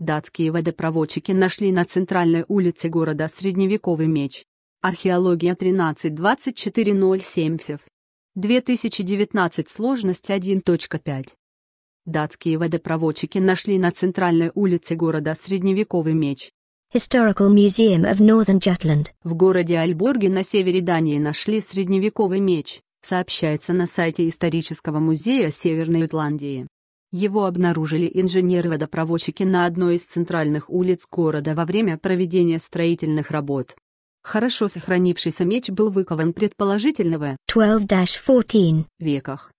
Датские водопроводчики нашли на центральной улице города средневековый меч. Археология 13 24 2019 сложность 1.5. Датские водопроводчики нашли на центральной улице города средневековый меч. Historical Museum of Northern Jutland. В городе Альборге на севере Дании нашли средневековый меч, сообщается на сайте исторического музея Северной Ютландии. Его обнаружили инженеры-водопроводчики на одной из центральных улиц города во время проведения строительных работ. Хорошо сохранившийся меч был выкован предположительно в 12-14 веках.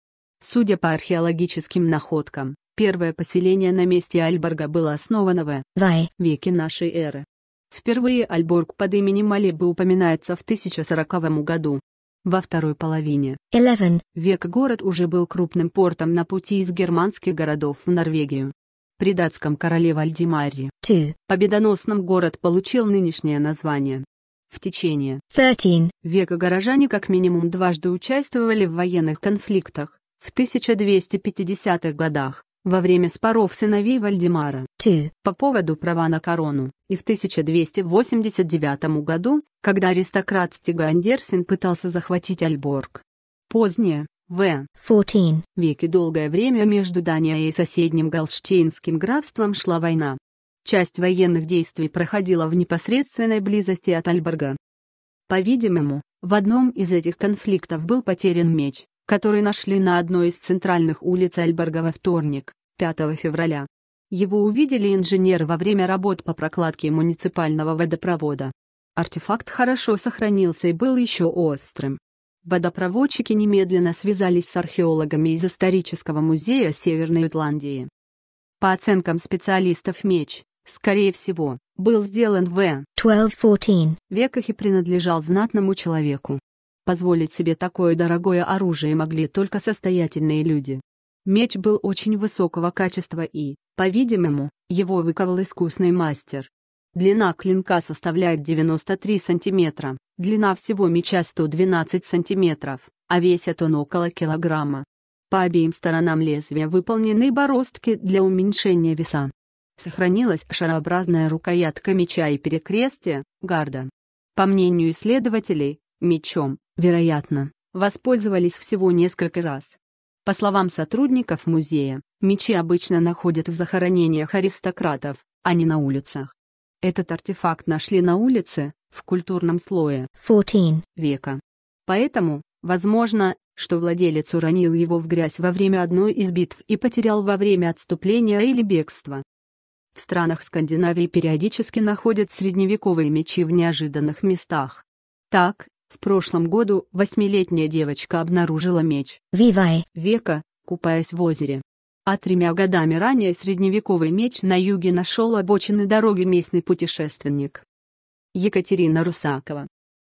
Судя по археологическим находкам, первое поселение на месте Альборга было основано в Вай. веке нашей эры. Впервые Альборг под именем Малебы упоминается в 1040 году. Во второй половине 11. века город уже был крупным портом на пути из германских городов в Норвегию. При датском короле Вальдемаре победоносным город получил нынешнее название. В течение 13. века горожане как минимум дважды участвовали в военных конфликтах, в 1250-х годах во время споров сыновей Вальдемара Two. по поводу права на корону, и в 1289 году, когда аристократ Стига Андерсен пытался захватить Альборг. Позднее, в 14 веке долгое время между Данией и соседним Галштейнским графством шла война. Часть военных действий проходила в непосредственной близости от Альборга. По-видимому, в одном из этих конфликтов был потерян меч, который нашли на одной из центральных улиц Альборга во вторник, 5 февраля. Его увидели инженеры во время работ по прокладке муниципального водопровода. Артефакт хорошо сохранился и был еще острым. Водопроводчики немедленно связались с археологами из исторического музея Северной Ирландии. По оценкам специалистов меч, скорее всего, был сделан в 12-14 веках и принадлежал знатному человеку. Позволить себе такое дорогое оружие могли только состоятельные люди. Меч был очень высокого качества и, по-видимому, его выковал искусный мастер. Длина клинка составляет 93 сантиметра, длина всего меча 112 сантиметров, а весит он около килограмма. По обеим сторонам лезвия выполнены бороздки для уменьшения веса. Сохранилась шарообразная рукоятка меча и перекрестие, гарда. По мнению исследователей, мечом, вероятно, воспользовались всего несколько раз, по словам сотрудников музея, мечи обычно находят в захоронениях аристократов, а не на улицах. Этот артефакт нашли на улице, в культурном слое 14 века. Поэтому, возможно, что владелец уронил его в грязь во время одной из битв и потерял во время отступления или бегства. В странах Скандинавии периодически находят средневековые мечи в неожиданных местах. Так, в прошлом году восьмилетняя девочка обнаружила меч Вивай века, купаясь в озере. А тремя годами ранее средневековый меч на юге нашел обочины дороги местный путешественник. Екатерина Русакова